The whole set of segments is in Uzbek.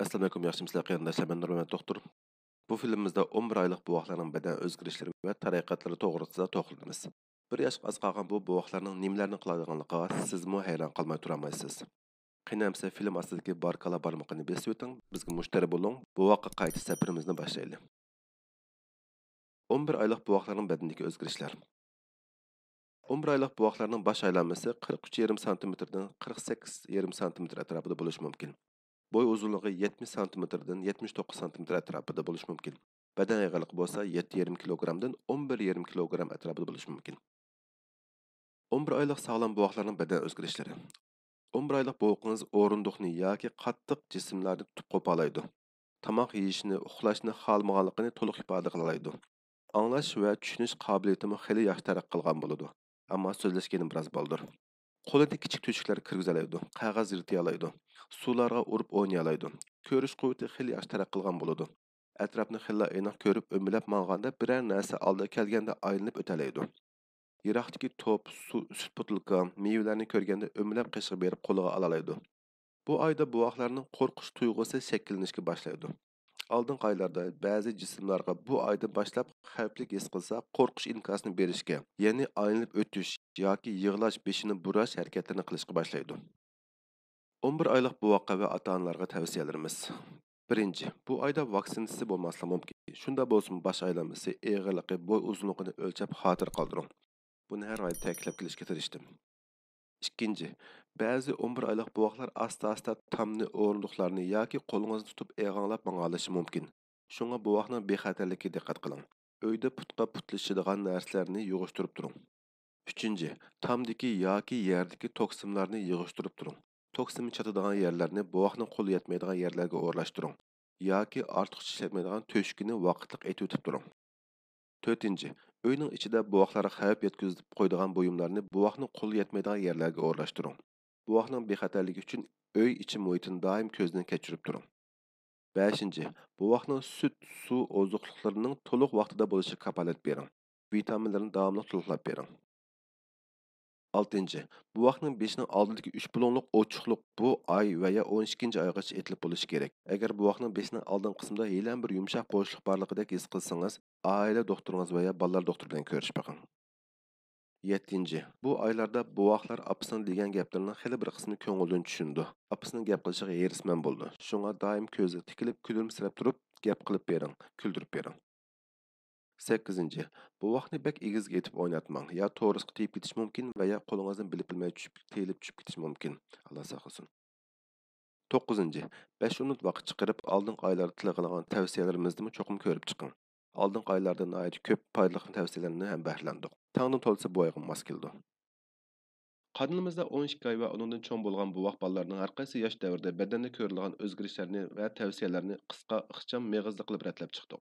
assalomu alaykum yaxshi misliqi yondoshi man nurman doktor bu filmimizda 11 oylik buvoqlarning badan o'zgarishlari va tarayqatlari to'g'risida to'xtaldimiz bir yoshga oz qolgan bu buvoqlarning nimalarni qiladiganligiga sizmi hayron qolmay turolmaysiz qiynamsa film ostidagi barkala barmoqini besib o'ting bizga mushtari bo'ling buvoqqa qaytish safarimizni boshlaylik 11 oylik buvoqlarning badanidagi o'zgarishlar 11 oylik buvoqlarning bosh aylanmasi 43,5 santimetrdan 48,5 santimetr atrofida bo'lishi mumkin Boy uzunluğu 70 cm'dan 79 cm ətrafı da buluş mümkün. Bədən əyğalıq bolsa 7-20 kg'dan 11-20 kg ətrafı da buluş mümkün. 11 aylıq sağlam boğaqların bədən özgürüşləri. 11 aylıq boğuqınız orunduqını ya ki qatlıq cisimlərini tüp qopalaydı. Tamaq yiyişini, uxlaşını, xalmağalıqını toluq ifadə qalaydı. Anlaş və düşünüş qabiliyyətimi xeyli yaş tərəq qılğan buludu. Amma sözləşkənin biraz boldur. qo'lida kichik to'shaklar kirgizalaydi qog'oz olaydi, suvlarga urib o'ynayalaydi ko'rish quvvati xil yaxshi taraq qilgan bo'ladi atrofni xilla inoq ko'rib o'milab mang'anda biror narsa olda kelganda aylanib o'talaydi yiroqdagi to'p suv sut mevalarni ko'rganda o'milab qishib berib qo'liga olalaydi bu oyda buvoqlarning qo'rqish tuyg'usi shakllanishga boshlaydi oldingi oylarda ba'zi jismlarga bu oydan boshlab xavfli his qilsa qo'rqish inkasini berishga ya'ni aylanib o'tish yoki yig'lash beshini burash harakatini qilishga boshlaydi 11 bir oylik buvoqqa va ota onalarga tavsiyalarimiz birinchi bu oyda vaksinasi bo'lmasligi mumkin shunda bo'lsin bosh aylanmasi eg'irligi bo'y uzunligini o'lchab xotir qoldiring buni har oy ta'kidlab kelishga tirishdim ikkinchi ba'zi o'n bir oylik buvoqlar asta asta tomni o'rindiqlarni yoki qo'lingizni tutib eg'anglab mang'alishi mumkin shunga buvoqni bexatarligiga diqqat qiling uyda putga putlashadigan narsalarni yig'ishtirib turing uchinchi tomdiki yoki yerdiki toksimlarni yig'ishtirib turing toksimi chatadigan yerlarni buvoqni qo'li yetmaydigan yerlarga o'rlashtiring yoki ortiqcha ishlatmaydigan to'shkini vaqtliq etib o'tib turing to'rtinchi uyning ichida buvoqlar xavf yetkazib qo'ydigan buyumlarni buvoqni qo'li yetmaydigan yerlarga o'rlashtiring buvoqning bexatarligi uchun uy ichi muhitini doim ko'zdan kechirib turing beshinchi buvoqning sut suv oziqliqlarining to'liq vaqtida bo'lishi kafolat bering vitaminlarni davomli to'liqlab bering 6. bu vaqtning ning oldidagi 3 blonliq ochiqliq bu oy va ya o'n ikkinchi oygacha etilib bo'lishi kerak agar bu vaqtning ning oldin qismida helan bir yumshoq bo'shliq borligidek his qilsangiz oila doktoringiz va ya bolalar doktor bilan ko'rishib boqing 7. bu bu buvoqlar opisin degan gaplarni hali bir qismini ko'ngildan tushundi opisini gap qilishiga herisman bo'ldi shunga doim ko'zi tikilib kulimsirab turib gap qilib bering kuldirib bering 8. Bu vaqtni bak egizga etib o'ynatmang Ya to'risqa tegib ketish mumkin va ya qo'lingizdan bilib bilmay tushib teyilib tushib ketish mumkin alloh saqlasin to'qqizinchi besh minut vaqt chiqarib oldingi oylarda til qilgan tavsiyalarimizni cho'qim ko'rib chiqing oldingi oylarda nihoyat ko'p foydali tavsiyalarni ham bahramlandik tangni to'lsa bu oyga mos keldi qonunimizda o'n oy va undan cho'ng bo'lgan buvoq bolalarning har qaysi yosh davrida badanda ko'rilgan o'zgarishlarni va tavsiyalarni qisqa ixcham meg'izli qilib ratlab chiqdik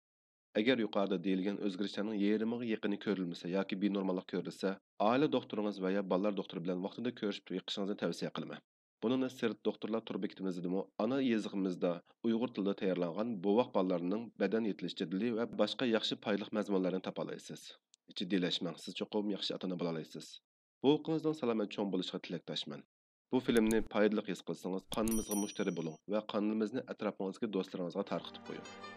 agar yuqorida deyilgan o'zgarishlarning yarmiga yaqini ko'rilmasa yoki benormallik ko'rilsa oila doktoringiz va ya bolalar doktori bilan vaqtida ko'rishib yiqishingizni tavsiya qilaman bunini sirt doktorlar tur bekitimizdami ana yezig'imizda uyg'ur tilida tayyorlangan buvaq bolalarning badan yetilish jadali va boshqa yaxshi foydali mazmunlarni topolaysiz jiddiylashmang siz cho'qim yaxshi ota ona bo'lolaysiz huquqingizdan salomat cho'ng bo'lishiga tilakdoshman bu filmni foydali his qilsangiz qonimizga mushtari bo'ling va qonimizni atrofingizga do'stlaringizga tarqatib qo'ying